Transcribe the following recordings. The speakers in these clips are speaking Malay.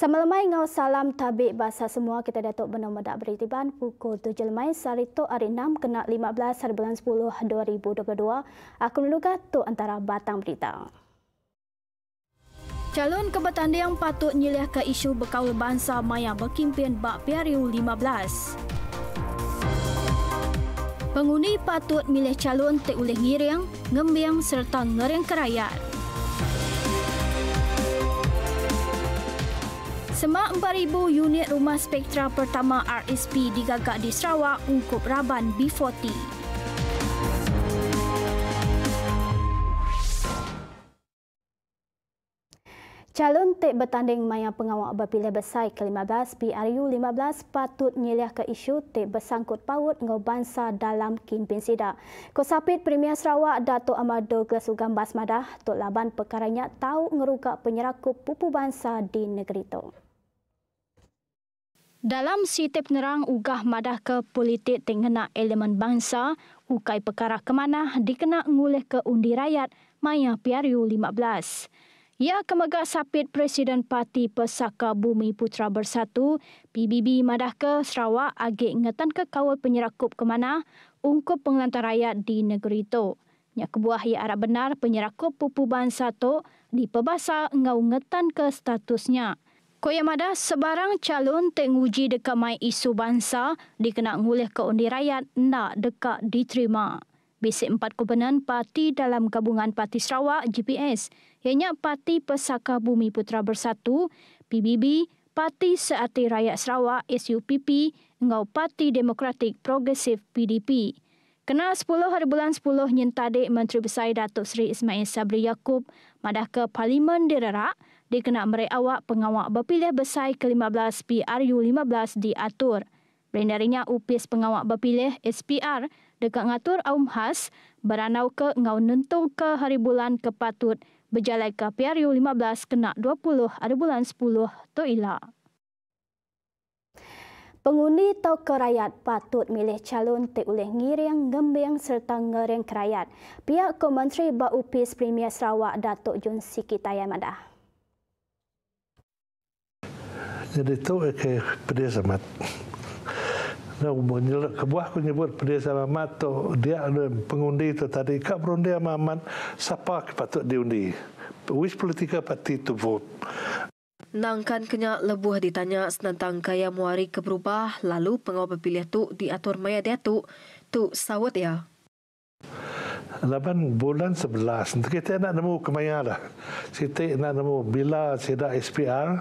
Sama lemai ngau salam tabik bahasa semua kita datuk benar medak beritiban pukul tujuh lemai sehari tu hari enam kena lima belas hari bulan sepuluh dua ribu dua puluh dua. Aku menunggu tu antara batang berita. Calon kebetanda yang patut nyilih ke isu bekaul bangsa maya berkimpin bak PRU 15. Penghuni patut milih calon tak boleh ngiring, ngembiang serta ngering kerayaan. Semak 4,000 unit rumah spektra pertama RSP digagak di Sarawak untuk Raban B40. Calon tek bertanding maya pengawak berpilih besar ke-15 PRU-15 patut nyilih ke isu tek bersangkut paut dengan bangsa dalam kimpin sida. Kosapit Premier Sarawak Dato' Amar Douglas Ugam Basmadah tuk laban perkaranya tahu ngerugak penyerakup pupu bangsa di negeri itu. Dalam sitip nerang ugah madah ke politik tengena elemen bangsa, ukai perkara kemana dikena ngulih ke undi rakyat Maya PRU 15. Ya kemega sapit Presiden Parti Pesaka Bumi Putra Bersatu, PBB madah ke Sarawak agik ngetan ke kawal penyerakup kemana ungkup pengelantar rakyat di negeri itu. Nya kebuah ia arah benar penyerakup pupu bangsa itu di pebasa ngau ngetan ke statusnya. Koyang Mada, sebarang calon tenguji dekat mai isu bangsa dikenak ngulih ke undi rakyat nak dekat diterima. Besi empat kubenan parti dalam gabungan Parti Sarawak GPS, ianya Parti Pesaka Bumi Putra Bersatu, PBB, Parti Seati Rakyat Sarawak SUPP, ngau Parti Demokratik Progresif PDP. Kena 10 hari bulan 10 nyentadik Menteri Besar Datuk Seri Ismail Sabri Yaakob madah ke Parlimen Dererak, dikenak meri awak pengawak berpilih besar ke-15 PRU-15 diatur. Berindarinya upis pengawak berpilih SPR dekat ngatur aum khas beranau ke ngau nentu ke hari bulan kepatut berjalan ke PRU-15 kena 20 hari bulan 10 tu ilah. Pengundi atau kerayat patut milih calon tak boleh ngiring, gembing serta ngering kerayat. Pihak Komenteri Bapak Upis Premier Sarawak, Datuk Jun Sikitaya Tayamadah. Madah. Jadi itu eh, ke pedia mat. Nah, menyel kebuah ku nyebut pedia mat tu dia ada pengundi tu tadi kak berundi amat siapa patut diundi. Wis politika parti tu vote. Nangkan kenya lebuh ditanya senantang kaya muari keberubah lalu pengawal pilihan tu diatur maya dia tu tu sawat ya. Laban bulan 11 kita nak nemu kemaya lah. Kita nak nemu bila sida SPR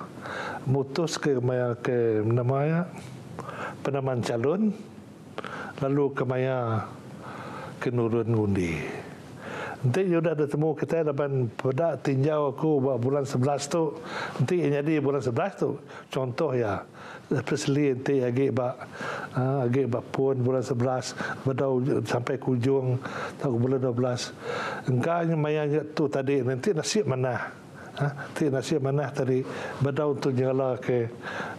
mutus ke kemaya ke namanya penaman calon lalu kemaya kenurun undi. Nanti dia sudah ditemu kita dalam pada tinjau aku buat bulan 11 tu. Nanti jadi bulan 11 tu. Contoh ya. Lepas lihat agak bak ha, agak bak pun bulan sebelas berdau sampai kujung tahun bulan dua belas. Engkau yang tu tadi nanti nasib mana? Ha, tadi nasib mana tadi berdaun tu nyala ke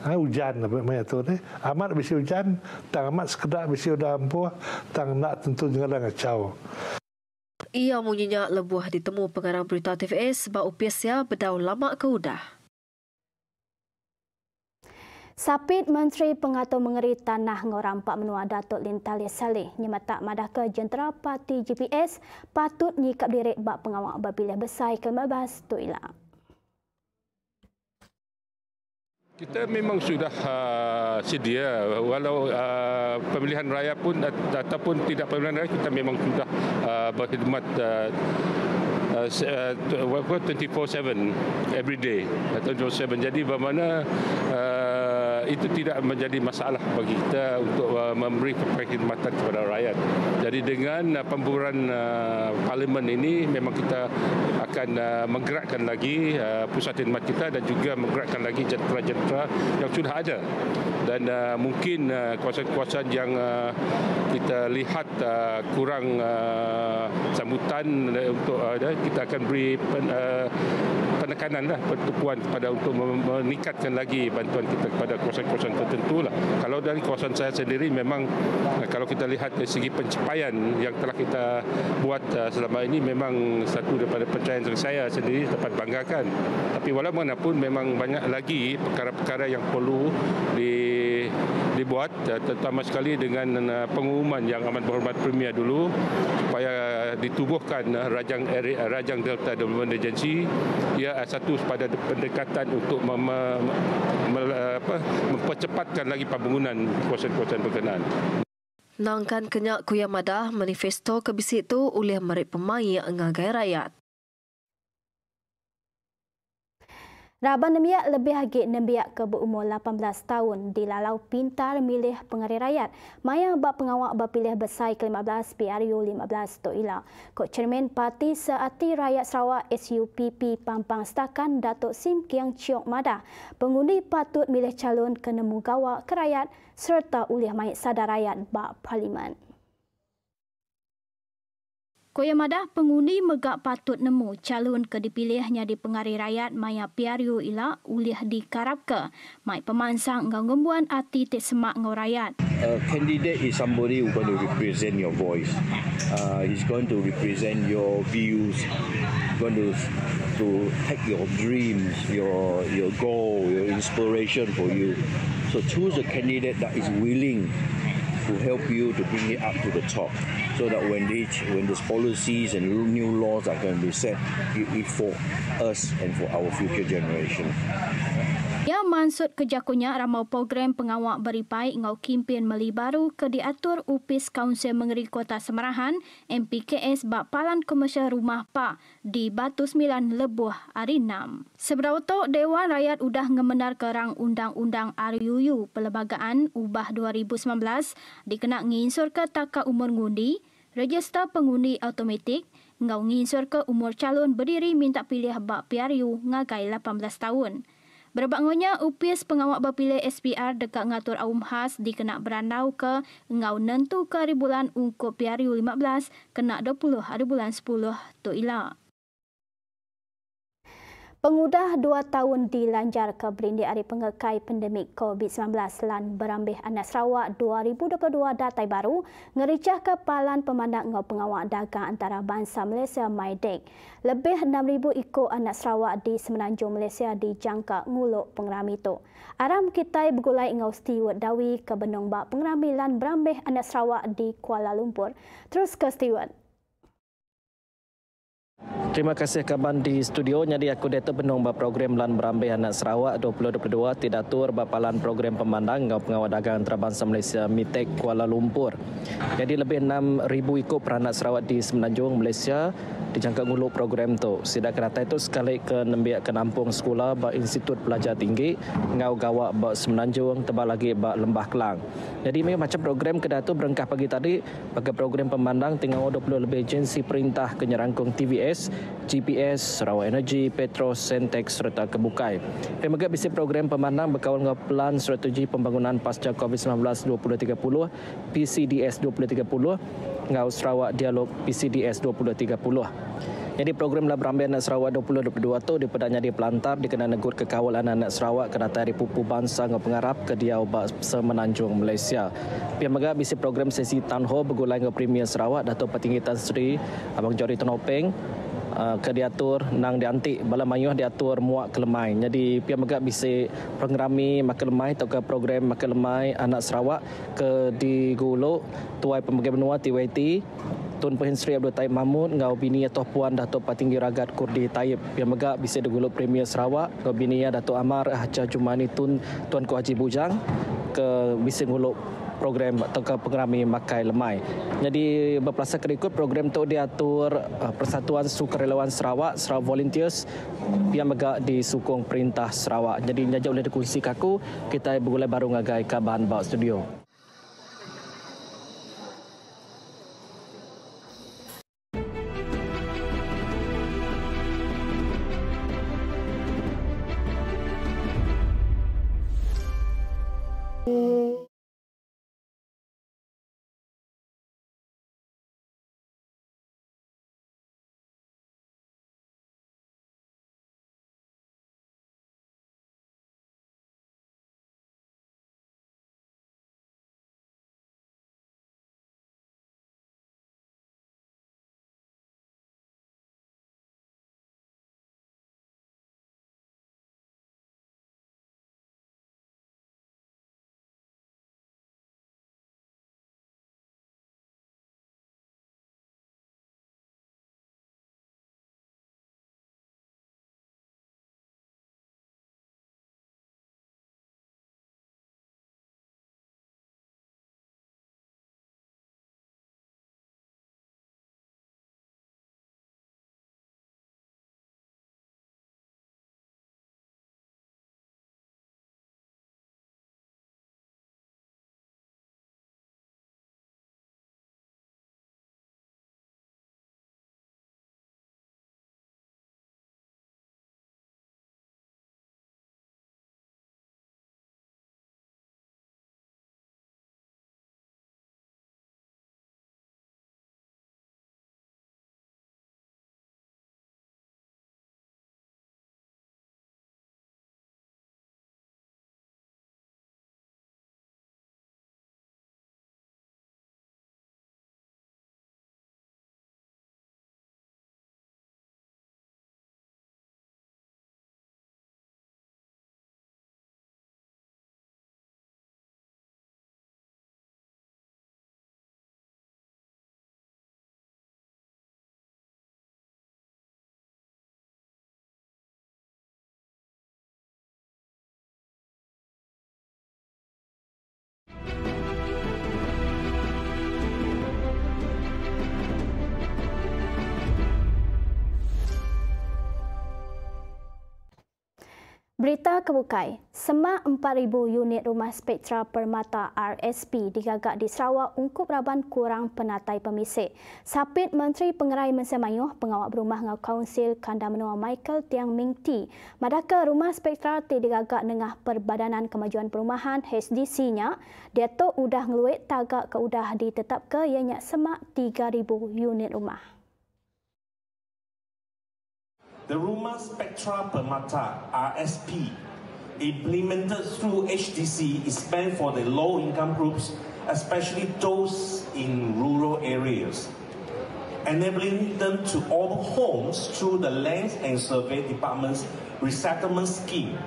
ha, hujan apa lah, tu ni amat bisi hujan tang amat sekedar bisi udah ampuh tang nak tentu nyala ngacau ia munyinya lebuah ditemu pengarang berita TVS bahawa upiasnya berdaun lama keudah. Sapit Menteri Pengatur Mengeri Tanah Ngoram Pak Menua Datuk lintali Talis Saleh nyematak madah ke jentera parti GPS patut nyikap diri bak pengawak babilah besar ke mabas tu ilang. Kita memang sudah uh, sedia walau uh, pemilihan raya pun ataupun tidak pemilihan raya kita memang sudah uh, berkhidmat uh, uh, uh, 24/7 uh, every day atau uh, 24/7. Jadi bagaimana uh, itu tidak menjadi masalah bagi kita untuk uh, memberi perkhidmatan kepada rakyat. Jadi dengan uh, pembuaran uh, parlimen ini memang kita akan uh, menggerakkan lagi uh, pusat khidmat kita dan juga menggerakkan lagi jentera-jentera yang sudah ada dan uh, mungkin uh, kuasa-kuasa kawasan yang uh, kita lihat uh, kurang uh, sambutan untuk uh, kita akan beri pen, uh, penekanan lah pertumpuan kepada untuk meningkatkan lagi bantuan kita kepada kawasan-kawasan tertentu lah. Kalau dari kawasan saya sendiri memang uh, kalau kita lihat dari segi pencapaian yang telah kita buat uh, selama ini memang satu daripada pencapaian saya sendiri dapat banggakan. Tapi walaupun apapun memang banyak lagi perkara-perkara yang perlu di dibuat eh, terutama sekali dengan eh, pengumuman yang amat berhormat premier dulu supaya ditubuhkan eh, rajang rajang delta development agency ia satu pada pendekatan untuk mem, mem, apa, mempercepatkan lagi pembangunan kawasan-kawasan berkenaan. Nangkan kenyak kuyamadah manifesto kebisik itu oleh merik pemain ngagai rakyat. Raban Nembiak lebih agak Nembiak ke berumur 18 tahun di lalau pintar milih pengari rakyat. Maya bak pengawak bak pilih besai ke-15 PRU 15 Tok Ila. Kok Cermin Parti Seati Rakyat Sarawak SUPP Pampang Setakan Datuk Sim Kiang Chiok Mada. Pengundi patut milih calon kena mugawak ke rakyat serta ulih maik sadar rakyat bak parlimen. Koyamada Madah pengundi megak patut nemu calon ke dipilihnya di pengari rakyat Maya Piario Ila ulih di Karabka. Mai pemansang ngau gembuan ati tak semak ngau rakyat. A uh, candidate is somebody who going to represent your voice. Uh, he's going to represent your views. Going to to take your dreams, your your goal, your inspiration for you. So choose a candidate that is willing to help you to bring it up to the top so that when these when these policies and new laws are going to be set, it, it for us and for our future generation. Ia mansut kejakunya ramau program pengawak beripai ngau kimpin melibaru ke diatur upis Kaunsel Mengeri Kota Semerahan MPKS bak palan komersial rumah pak di Batu Sembilan Lebuh hari 6. Seberapa tu Dewan Rakyat sudah ngemenar kerang Undang-Undang RUU Pelebagaan Ubah 2019 dikenak nginsur ke takak umur ngundi, register pengundi automatik, ngau nginsur ke umur calon berdiri minta pilih bak PRU ngagai 18 tahun. Berbangunnya upis pengawak berpilih SPR dekat ngatur aum khas dikenak berandau ke ngau nentu ke hari bulan ungkup PRU 15 kena 20 hari bulan 10 tu ilang. Pengudah dua tahun dilanjar ke berindik hari pengekai pandemik COVID-19 dan berambih anak Sarawak 2022 datai baru ngericah kepalan pemandang ngau pengawak dagang antara bangsa Malaysia MyDeck. Lebih 6,000 ikut anak Sarawak di semenanjung Malaysia dijangka nguluk pengerami itu. Aram kita bergulai ngau Stewart Dawi ke benung bak pengerami dan berambih anak Sarawak di Kuala Lumpur. Terus ke Stewart. Terima kasih kawan di studio. Jadi aku Dato' Benung program Lan Berambe Anak Sarawak 2022 tidak tur bapalan program pemandang Ngau Pengawal Dagang Antarabangsa Malaysia MITEK Kuala Lumpur. Jadi lebih ribu ikut peranak Sarawak di Semenanjung Malaysia dijangka ngulu program tu. Sida kereta itu sekali ke nembiak ke nampung sekolah ba institut pelajar tinggi ngau gawak ba Semenanjung tebal lagi ba Lembah Kelang. Jadi macam program ke Dato' berengkah pagi tadi bagi program pemandang tengah 20 lebih agensi perintah kenyerangkung TVA GS, GPS, Sarawak Energy, Petros, Sentex serta Kebukai. Pemegang bisnes program pemandangan berkawan dengan Pelan Strategi Pembangunan Pasca COVID-19 2030, PCDS 2030, dengan Sarawak Dialog PCDS 2030. Jadi program dalam Rambai Anak Sarawak 2022 tu dia pernah jadi pelantar di kena negur kekawal anak-anak Sarawak ke datang dari Pupu Bangsa dan Pengarap ke dia ubah semenanjung Malaysia. Pihak Megah bisi program sesi Town Hall bergulang ke Premier Sarawak Dato' Petinggi Tan Sri Abang Jori Tenopeng Uh, ke diatur nang diantik bala mayuh diatur muak kelemai jadi pian megak bisi programi makan lemai atau ke program makan lemai anak Sarawak ke di Gulu tuai pemegang benua TYT Tun Perhin Sri Abdul Taib Mahmud ngau bini atau puan Datuk Patinggi Ragat Kurdi Taib yang megak bisa degulup Premier Sarawak ngau bini ya Datuk Amar Haja Jumani Tun Tuan Ku Haji Bujang ke bisa ngulup program atau ke pengerami makai lemai. Jadi berpelasa kerikut program itu diatur eh, Persatuan Sukarelawan Sarawak, Sarawak Volunteers yang megak sokong perintah Sarawak. Jadi nyajak oleh dikunci kaku, kita boleh baru ngagai ke bahan bawa studio. Berita kebukai, semak 4,000 unit rumah spektra permata RSP digagak di Sarawak ungkup raban kurang penatai pemisik. Sapit Menteri Pengerai Mesir Mayuh, pengawal berumah dengan Kaunsil Kanda Menua Michael Tiang Ming Ti, madaka rumah spektra T digagak dengan Perbadanan Kemajuan Perumahan HDC-nya, dia tu udah ngeluit tagak ke udah ditetap ke ianya semak 3,000 unit rumah. The Rumor Spectra Per Mata, RSP, implemented through HDC is meant for the low-income groups, especially those in rural areas, enabling them to own homes through the Lands and Survey Department's resettlement scheme.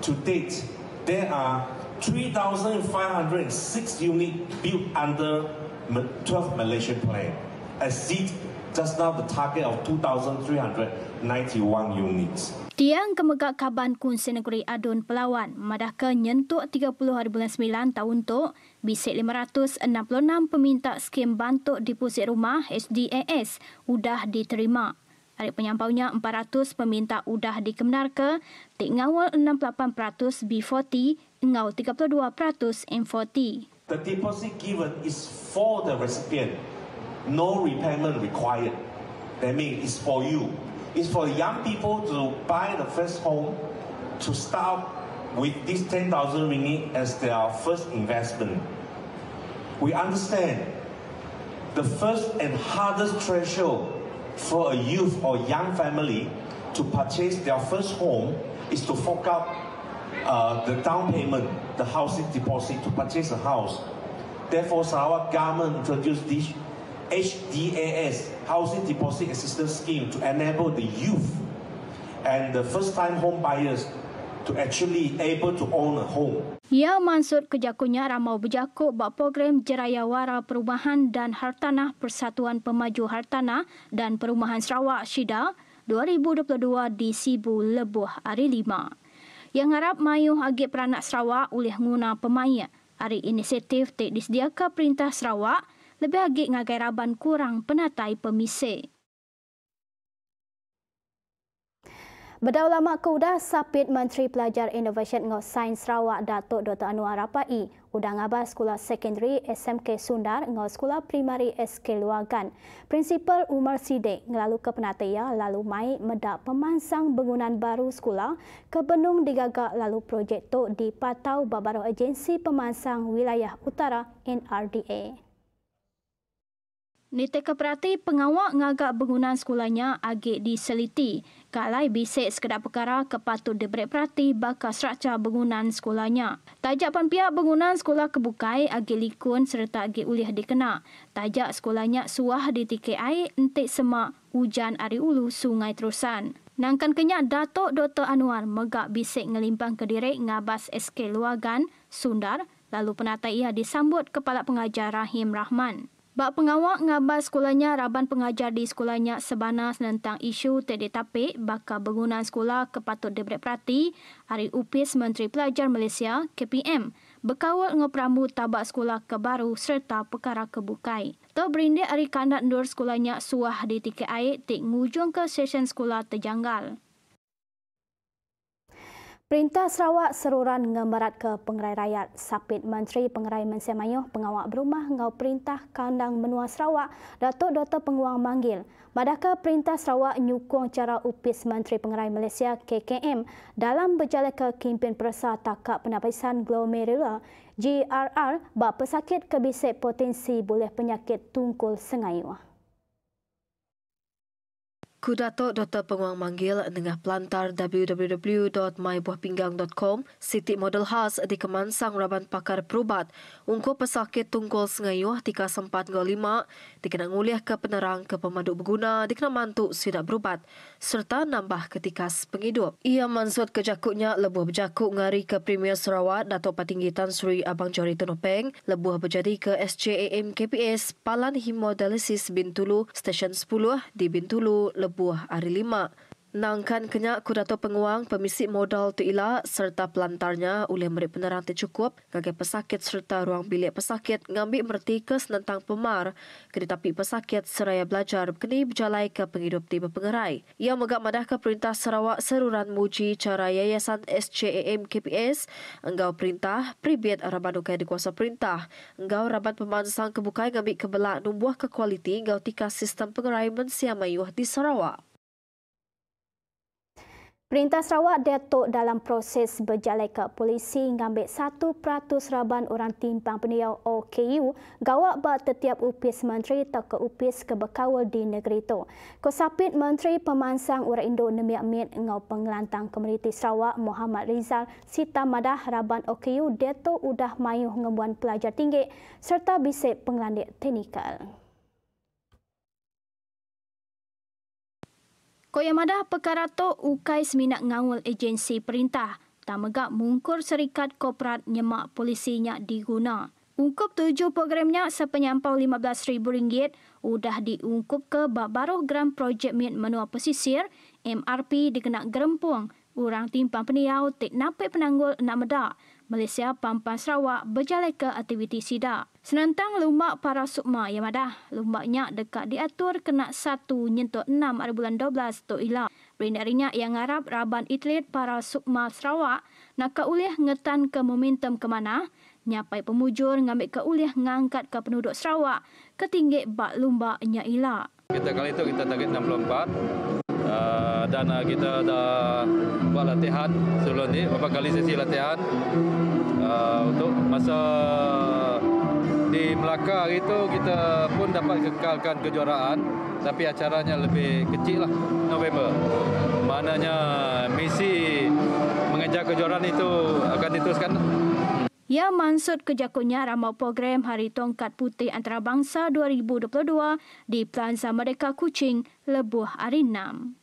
To date, there are 3,506 units built under 12 Malaysian plan. exceed just now the target of 2,391 units. Tiang kemegak kaban kun senegeri adun pelawan madah ke nyentuk 30 hari bulan 9 tahun tu bisik 566 peminta skim bantuk deposit rumah SDAS sudah diterima. Hari penyampaunya 400 peminta sudah dikemenar ke tik ngawal 68% B40 ngau 32% M40. The deposit given is for the recipient no repayment required. That means it's for you. It's for young people to buy the first home to start with this 10,000 ringgit as their first investment. We understand the first and hardest threshold for a youth or young family to purchase their first home is to fork out uh, the down payment, the housing deposit to purchase a house. Therefore, Sarawak government introduced this HDAS, Housing Deposit Assistance Scheme, to enable the youth and the first-time home buyers to actually able to own a home. Ia ya, mansur kejakunya ramau berjakuk buat program Jeraya Wara Perumahan dan Hartanah Persatuan Pemaju Hartanah dan Perumahan Sarawak SIDA 2022 di Sibu Lebuh hari lima Yang harap mayuh agi peranak Sarawak oleh nguna pemayat. Hari inisiatif tak disediakan perintah Sarawak lebih agak ngagai raban kurang penatai pemisik. Bedau lama kuda sapit Menteri Pelajar Innovation Ngok Sains Sarawak Datuk Dr. Anwar Rapai udang abah sekolah secondary SMK Sundar ngau sekolah primari SK Luagan. Prinsipal Umar Sidik ngelalu ke penataya lalu mai medak pemansang bangunan baru sekolah ke benung digagak lalu projek tu di patau babaroh agensi pemansang wilayah utara NRDA. Nite keperhati pengawak ngagak bangunan sekolahnya agak diseliti. Kalai bisik sekedar perkara kepatut diberi perhati bakal seraca bangunan sekolahnya. Tajak pan pihak bangunan sekolah kebukai agak likun serta agak ulih dikena. Tajak sekolahnya suah di tiket air entik semak hujan hari ulu sungai terusan. Nangkan kenyak Datuk Dr. Anwar megak bisik ngelimpang ke diri ngabas SK Luagan, Sundar, lalu penata ia disambut Kepala Pengajar Rahim Rahman. Bak pengawak ngabar sekolahnya raban pengajar di sekolahnya sebana tentang isu tedi tapik bakal bangunan sekolah kepatut diberi perhati hari upis Menteri Pelajar Malaysia KPM berkawal ngeperambu tabak sekolah kebaru serta perkara kebukai. Tau berindik hari kandak nur sekolahnya suah di tiket air tik ngujung ke sesion sekolah terjanggal. Perintah Sarawak seruran ngemarat ke pengerai rakyat. Sapit Menteri Pengerai Mansia Mayuh, pengawak berumah ngau perintah kandang menua Sarawak, Datuk Dr. Penguang Manggil. Madaka Perintah Sarawak nyukung cara upis Menteri Pengerai Malaysia KKM dalam berjalan ke Kimpin Persa Takak Penapisan Glomerula GRR bak pesakit kebisik potensi boleh penyakit tungkul sengai Kudato Dr. Penguang Manggil dengan pelantar www.mybuahpinggang.com Siti Model Khas di Kemansang Raban Pakar Perubat Ungku pesakit tunggul sengayuh tika sempat ngolima dikena nguliah ke penerang ke pemandu berguna dikena mantu sidak berubat serta nambah ketika sepengidup. Ia mansut kejakutnya lebuh berjakut ngari ke Premier Sarawak Dato' Patinggi Tan Sri Abang Jori Tenopeng lebuh berjadi ke SJAM KPS Palan Hemodialisis Bintulu Stesen 10 di Bintulu lebuh sebuah ari Lima. Nangkan kenyak kudato penguang pemisik modal tu ila serta pelantarnya oleh merik penerang tercukup, kagai pesakit serta ruang bilik pesakit ngambil merti ke senentang pemar kini pesakit seraya belajar kini berjalai ke penghidup tiba pengerai. Ia megak madah ke perintah Sarawak seruran muji cara yayasan SCAM e KPS enggau perintah pribiat rabat nukai kuasa perintah enggau rabat pemansang kebukai ngambil kebelak nubuah kekualiti kualiti enggau tika sistem pengerai mensiamayuh di Sarawak. Perintah Sarawak detok dalam proses berjalan ke polisi mengambil satu peratus raban orang timpang peniaw OKU gawak bak setiap upis menteri tak ke upis keberkawal di negeri itu. Kosapit Menteri Pemansang Orang Indo Nemi Amin dengan pengelantang komuniti Sarawak Muhammad Rizal Sita Madah raban OKU detok sudah mayuh ngembuan pelajar tinggi serta bisik pengelandik teknikal. Koyamada perkara tu ukai seminat ngangul agensi perintah. Tak megak mungkur serikat korporat nyemak polisinya diguna. Ungkup tujuh programnya sepenyampau lima belas ribu ringgit, sudah diungkup ke baru Grand projek Mint Menua Pesisir MRP dikenak gerempung. Orang timpang peniau tak penanggul nak medak. Malaysia Pampang Sarawak berjalan ke aktiviti sidak. senantang lumak para sukma yang ada. Lumaknya dekat diatur kena satu nyentuh enam hari bulan 12 tu ilah. Berindarinya yang harap raban itlet para sukma Sarawak nak ke ngetan ke momentum ke mana. Nyapai pemujur ngambil ke ulih ngangkat ke penduduk Sarawak ketinggi bak lumba ilah. Kita kali itu kita target 64. Uh, dan uh, kita dah buat latihan sebelum ni beberapa kali sesi latihan uh, untuk masa di Melaka hari itu kita pun dapat kekalkan kejuaraan tapi acaranya lebih kecil lah November maknanya misi mengejar kejuaraan itu akan diteruskan Ia ya, mansut kejakutnya ramai program Hari Tongkat Putih Antarabangsa 2022 di Plaza Merdeka Kuching, Lebuh Arinam.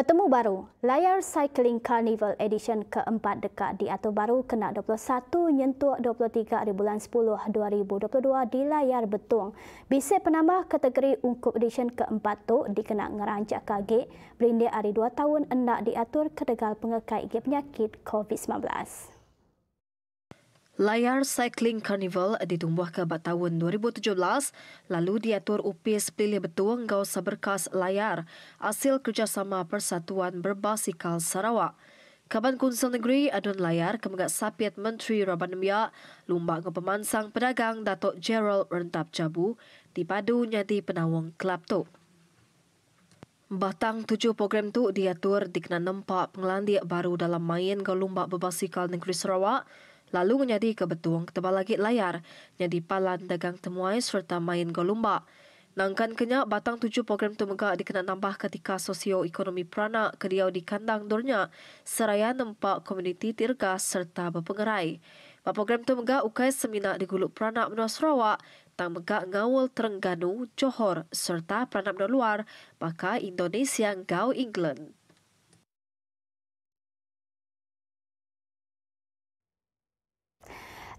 Bertemu baru, Layar Cycling Carnival Edition keempat dekat di Atau Baru kena 21 nyentuh 23 di bulan 10 2022 di Layar Betung. Bisa penambah kategori Ungkup Edition keempat tu dikena ngerancak kaget berindia hari 2 tahun endak diatur ke pengekai penyakit COVID-19. Layar Cycling Carnival ditumbuh ke tahun 2017 lalu diatur upis pilih betul engkau seberkas layar hasil kerjasama Persatuan Berbasikal Sarawak. Kaban Kunsel Negeri adun layar kemegat sapiat Menteri Raban Mia lumba ke pemansang pedagang Datuk Gerald Rentap Jabu dipadu nyati penawang kelab tu. Batang tujuh program tu diatur dikena nampak pengelandia baru dalam main ke lumba berbasikal negeri Sarawak lalu menjadi ke betung ke tebal lagi layar, menjadi palan dagang temuai serta main golumba. Nangkan kenyak, batang tujuh program itu megak dikenal tambah ketika sosioekonomi peranak kediau di kandang durnya, seraya nampak komuniti tirgas serta berpengerai. Bapak program itu megak ukai seminak di guluk perana menua Sarawak, tang megak ngawal Terengganu, Johor serta peranak menua luar, maka Indonesia ngau England.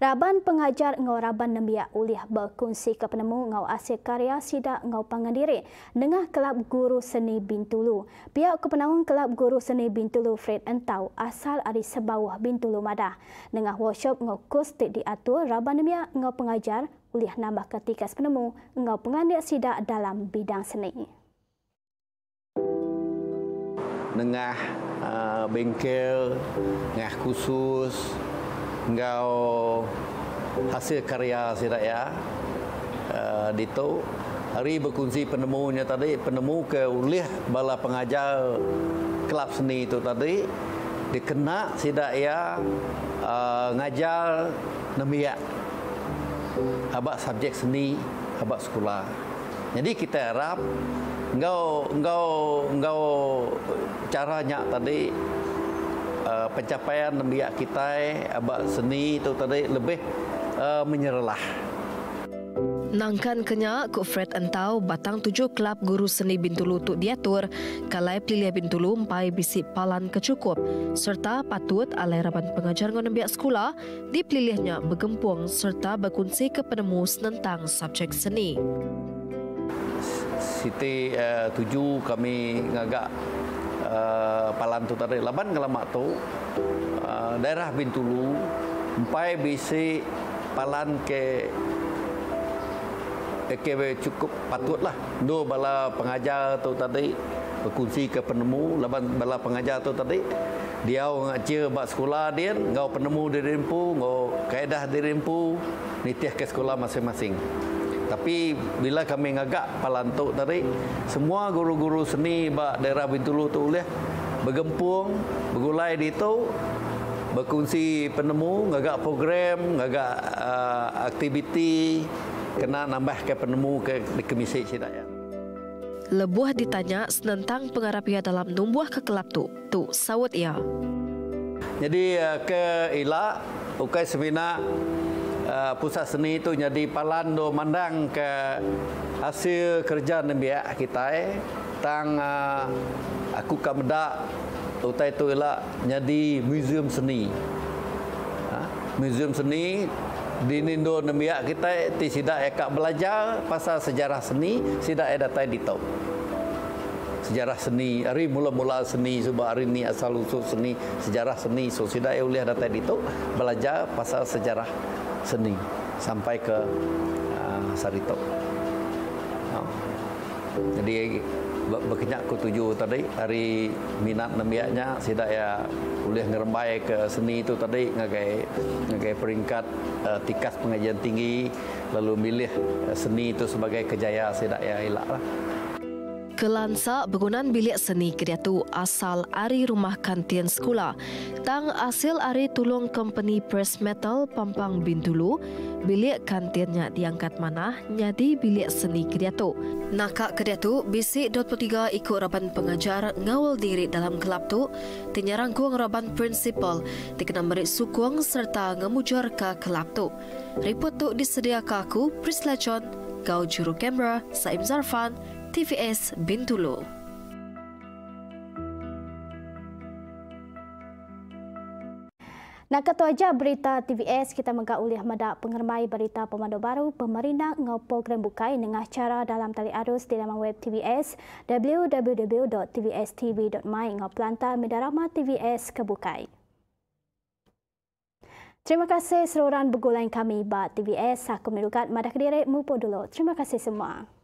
Raban pengajar ngau Raban Nembiak uliah berkongsi ke penemu ngau asyik karya sidak ngau pengendiri, dengan Kelab Guru Seni Bintulu. Pihak kepenangan Kelab Guru Seni Bintulu Fred Entau asal dari sebawah Bintulu Madah. Dengan workshop ngau kustik diatur Raban Nembiak ngau pengajar uliah nambah ketika penemu ngau pengandir sidak dalam bidang seni. Dengan uh, bengkel, dengan khusus, ngau hasil karya si raya uh, eh, di tu hari berkunci penemunya tadi penemu ke ulih bala pengajar kelab seni itu tadi dikena si raya uh, ngajar nemia abak subjek seni abak sekolah jadi kita harap ngau ngau ngau caranya tadi Eh, pencapaian negara kita abak seni itu tadi lebih uh, eh, menyerlah. Nangkan kenyak, ku Fred entau batang tujuh klub guru seni bintulu tu diatur kalai pilih bintulu empai bisi palan kecukup serta patut alai raban pengajar ngonem biak sekolah dipilihnya begempuang serta berkunci ke penemu tentang subjek seni. Siti uh, tujuh kami ngagak Eh, palantu tadi laban kelamato uh, eh, daerah bintulu empai bisi palan ke eh, ke cukup patut lah do bala pengajar tu tadi berkunci ke penemu laban bala pengajar tu tadi dia ngaji bak sekolah dia ngau penemu dirimpu ngau kaedah dirimpu nitih ke sekolah masing-masing tapi bila kami ngagak palantuk tadi, semua guru-guru seni ba daerah Bintulu tu ulah bergempung, bergulai di itu, berkongsi penemu, ngagak program, ngagak uh, aktiviti, kena nambah ke penemu ke, ke komisi cita ya. Lebuh ditanya tentang pengarap ia dalam numbuh ke kelab tu. Tu, sawut ia. Jadi uh, ke ila, ukai semina uh, pusat seni itu jadi palan do mandang ke hasil kerja nembiak kita eh tang uh, aku ka meda utai tu ialah jadi museum seni uh, museum seni di Nindo nembiak kita eh, ti sida ekak belajar pasal sejarah seni sida ada tai ditau sejarah seni hari mula-mula seni sebab hari ni asal usul seni sejarah seni so sudah saya boleh datang itu belajar pasal sejarah seni sampai ke uh, Sarito. Oh. Jadi berkenyak ke tuju tadi hari minat nembiaknya sida ya boleh ngerembai ke seni itu tadi ngagai ngagai peringkat uh, tikas pengajian tinggi lalu milih uh, seni itu sebagai kejayaan sida ya ilah Kelansa bangunan bilik seni kerja tu asal ari rumah kantin sekolah. Tang hasil ari tulung company Press Metal Pampang Bintulu, bilik kantinnya diangkat manah nyadi bilik seni kerja tu. Nakak kerja tu bisik ikut raban pengajar ngawal diri dalam kelab tu, tinyarang kuang raban principal dikena merik sukuang serta ngemujar ke kelab tu. Report tu disediakan aku, Prisla John, kau juru kamera, Saim Zarfan, TVS Bintulu. Nak kata aja berita TVS kita mengkak ulih mada pengermai berita pemandu baru pemerintah ngau program bukai dengan cara dalam tali arus di laman web TVS www.tvstv.my ngau pelanta medarama TVS ke bukai. Terima kasih seluruh begulain kami ba TVS aku mendukat mada kediri mupo dulu. Terima kasih semua.